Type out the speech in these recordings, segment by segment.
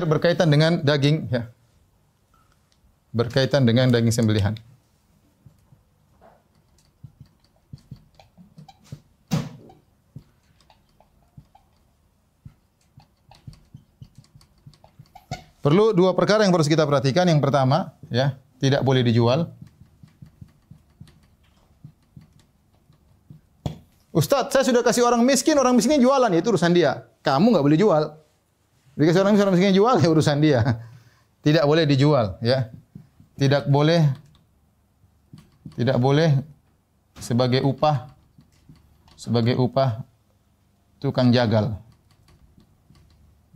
zikir berkaitan dengan daging ya. Berkaitan dengan daging sembelihan. Perlu dua perkara yang harus kita perhatikan. Yang pertama, ya, tidak boleh dijual. Ustadz, saya sudah kasih orang miskin, orang miskinnya jualan, itu urusan dia. Kamu nggak boleh jual. Jika seorang miskin, orang jual ya urusan dia. Tidak boleh dijual, ya. Tidak boleh tidak boleh sebagai upah sebagai upah tukang jagal.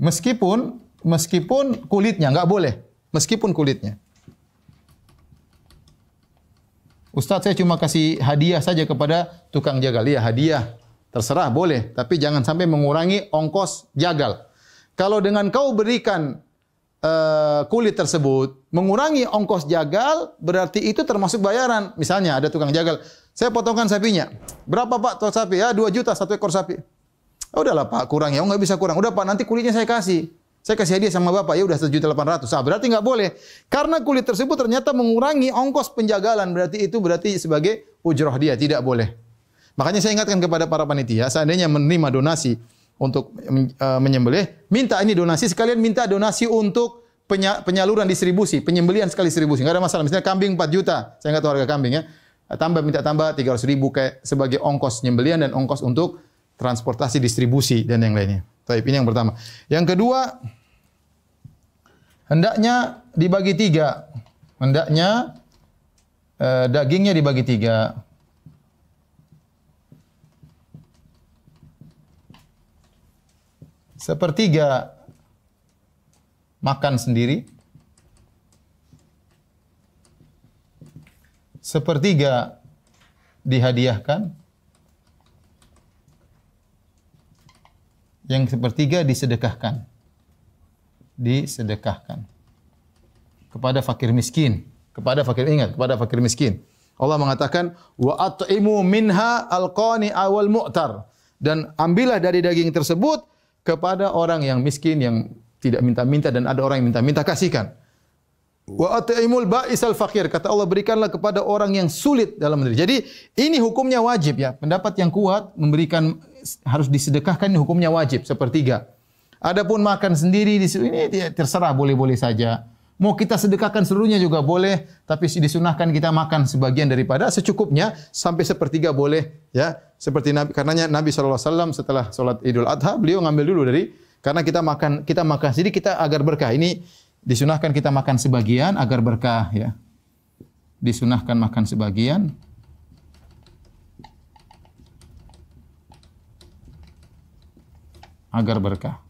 Meskipun meskipun kulitnya nggak boleh, meskipun kulitnya. ustadz saya cuma kasih hadiah saja kepada tukang jagal. Iya hadiah, terserah boleh, tapi jangan sampai mengurangi ongkos jagal. Kalau dengan kau berikan uh, kulit tersebut, mengurangi ongkos jagal, berarti itu termasuk bayaran. Misalnya ada tukang jagal, saya potongkan sapinya. Berapa Pak tukang sapi? Ya dua juta satu ekor sapi. Oh, udahlah Pak, kurang ya. Oh, nggak bisa kurang. Udah Pak, nanti kulitnya saya kasih. Saya kasih hadiah sama Bapak, ya udah satu juta delapan ratus ah, berarti nggak boleh. Karena kulit tersebut ternyata mengurangi ongkos penjagalan. Berarti itu berarti sebagai ujroh dia. Tidak boleh. Makanya saya ingatkan kepada para panitia, seandainya menerima donasi untuk eh, menyembelih, minta ini donasi sekalian minta donasi untuk penyaluran distribusi, penyembelian sekali distribusi. Enggak ada masalah. Misalnya kambing 4 juta, saya enggak tahu harga kambing ya. Eh, tambah minta tambah 300 ribu kayak sebagai ongkos penyembelian dan ongkos untuk transportasi distribusi dan yang lainnya. Tapi ini yang pertama. Yang kedua, hendaknya dibagi tiga. Hendaknya eh, dagingnya dibagi tiga. sepertiga makan sendiri, sepertiga dihadiahkan, yang sepertiga disedekahkan. Disedekahkan. Kepada fakir miskin. Kepada fakir ingat, kepada fakir miskin. Allah mengatakan wa at'imu minha alqani awal mu'tar dan ambillah dari daging tersebut kepada orang yang miskin yang tidak minta-minta dan ada orang yang minta-minta kasihkan. Wa at'imul ba'isal fakir kata Allah berikanlah kepada orang yang sulit dalam negeri. Jadi ini hukumnya wajib ya. Pendapat yang kuat memberikan harus disedekahkan ini hukumnya wajib sepertiga. Adapun makan sendiri di sini terserah boleh-boleh saja. Mau kita sedekahkan seluruhnya juga boleh, tapi disunahkan kita makan sebagian daripada secukupnya sampai sepertiga boleh ya. Seperti Nabi karenanya Nabi Shallallahu alaihi wasallam setelah sholat Idul Adha beliau ngambil dulu dari karena kita makan kita makan jadi kita agar berkah. Ini disunahkan kita makan sebagian agar berkah ya. Disunahkan makan sebagian agar berkah.